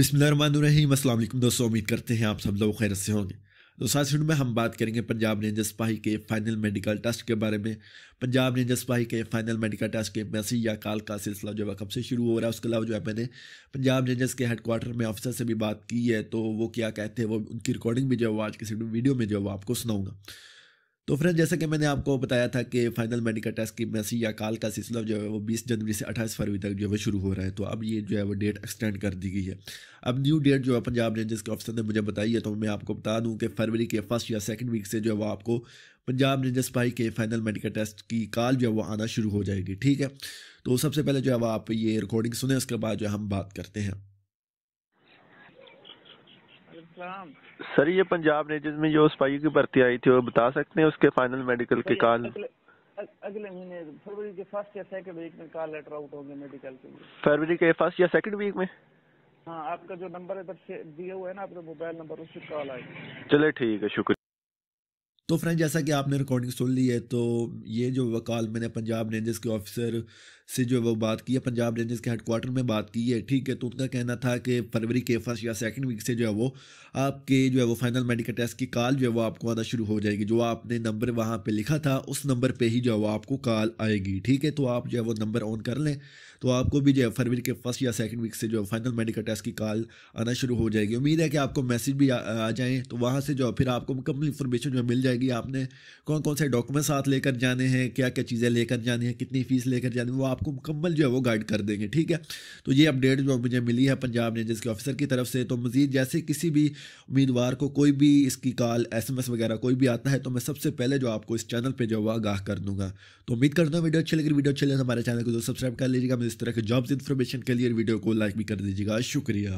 अस्सलाम वालेकुम दोस्तों उम्मीद करते हैं आप सब लोग खैर से होंगे दोस्तों आज में हम बात करेंगे पंजाब रेंजर पाही के फाइनल मेडिकल टेस्ट के बारे में पंजाब रेंजर पाही के फाइनल मेडिकल टेस्ट के मैसी या काल का सिलसिला जो है कब से शुरू हो रहा है उसके अलावा जो है मैंने पंजाब रेंजर्स के हेडकोार्टर में ऑफिसर से भी बात की है तो वो क्या कहते हैं वो उनकी रिकॉर्डिंग भी जो है वो आज के वीडियो में जो है वो आपको सुनाऊँगा तो फ्रेंड जैसा कि मैंने आपको बताया था कि फाइनल मेडिकल टेस्ट की मैसी या काल का सिलसिला जो है वो 20 जनवरी से 28 फरवरी तक जो है वो शुरू हो रहा है तो अब ये जो है वो डेट एक्सटेंड कर दी गई है अब न्यू डेट जो है पंजाब रेंजर्स के ऑफिसर ने मुझे बताई है तो मैं आपको बता दूं कि फरवरी के फर्स्ट या सेकेंड वीक से जो है वो आपको पंजाब रेंजर्स पाई के फाइनल मेडिकल टेस्ट की कॉल जो है वो आना शुरू हो जाएगी ठीक है तो सबसे पहले जो है वो आप ये रिकॉर्डिंग सुने उसके बाद जो है हम बात करते हैं सर ये पंजाब रेंजेस में जो सिपाही की भर्ती आई थी वो बता सकते हैं उसके फाइनल मेडिकल के काल अगले महीने फरवरी के फर्स्ट या सेकंड वीक में कॉल लेटर आउट होंगे मेडिकल के लिए फरवरी के फर्स्ट या सेकंड वीक में हाँ आपका जो नंबर है दिया हुआ है ना आपका मोबाइल नंबर उससे कॉल आएगी चले ठीक है शुक्रिया तो फ्रेंड जैसा कि आपने रिकॉर्डिंग सुन ली है तो ये जो वकाल मैंने पंजाब रेंजर्स के ऑफिसर से जो है वो बात की है पंजाब रेंजर्स के हेडकोार्टर में बात की है ठीक है तो उनका कहना था कि फरवरी के फर्स्ट या सेकंड वीक से जो है वो आपके जो है वो फाइनल मेडिकल टेस्ट की कॉल जो है वो आपको आना शुरू हो जाएगी जो आपने नंबर वहाँ पर लिखा था उस नंबर पर ही जो है वो आपको कॉल आएगी ठीक है तो आप जो है वो नंबर ऑन कर लें तो आपको भी जो है फरवरी के फर्स्ट या सेकेंड वीक से जो है फाइनल मेडिकल टेस्ट की कॉल आना शुरू हो जाएगी उम्मीद है कि आपको मैसेज भी आ जाएँ तो वहाँ से जो फिर आपको मुकम्मल इन्फॉर्मेशन जो मिल जाएगी जाएगी आपने कौन कौन से डॉक्यूमेंट साथ लेकर जाने हैं क्या क्या चीज़ें लेकर जानी है कितनी फ़ीस लेकर जानी है वो आपको मुकम्मल जो है वो गाइड कर देंगे ठीक है तो ये अपडेट जो मुझे मिली है पंजाब रेंजर्स के ऑफिसर की तरफ से तो मज़ीद जैसे किसी भी उम्मीदवार को कोई भी इसकी कॉल एस वगैरह कोई भी आता है तो मैं सबसे पहले जो आपको इस चैनल पर जो है आगाह कर दूँगा तो उम्मीद करता हूँ वीडियो अच्छी लगी वीडियो अच्छी लगे तो हमारे चैनल को जो सब्सक्राइब कर लीजिएगा मैं इस तरह के जॉब्स इन्फॉर्मेशन के लिए वीडियो को लाइक भी कर दीजिएगा शुक्रिया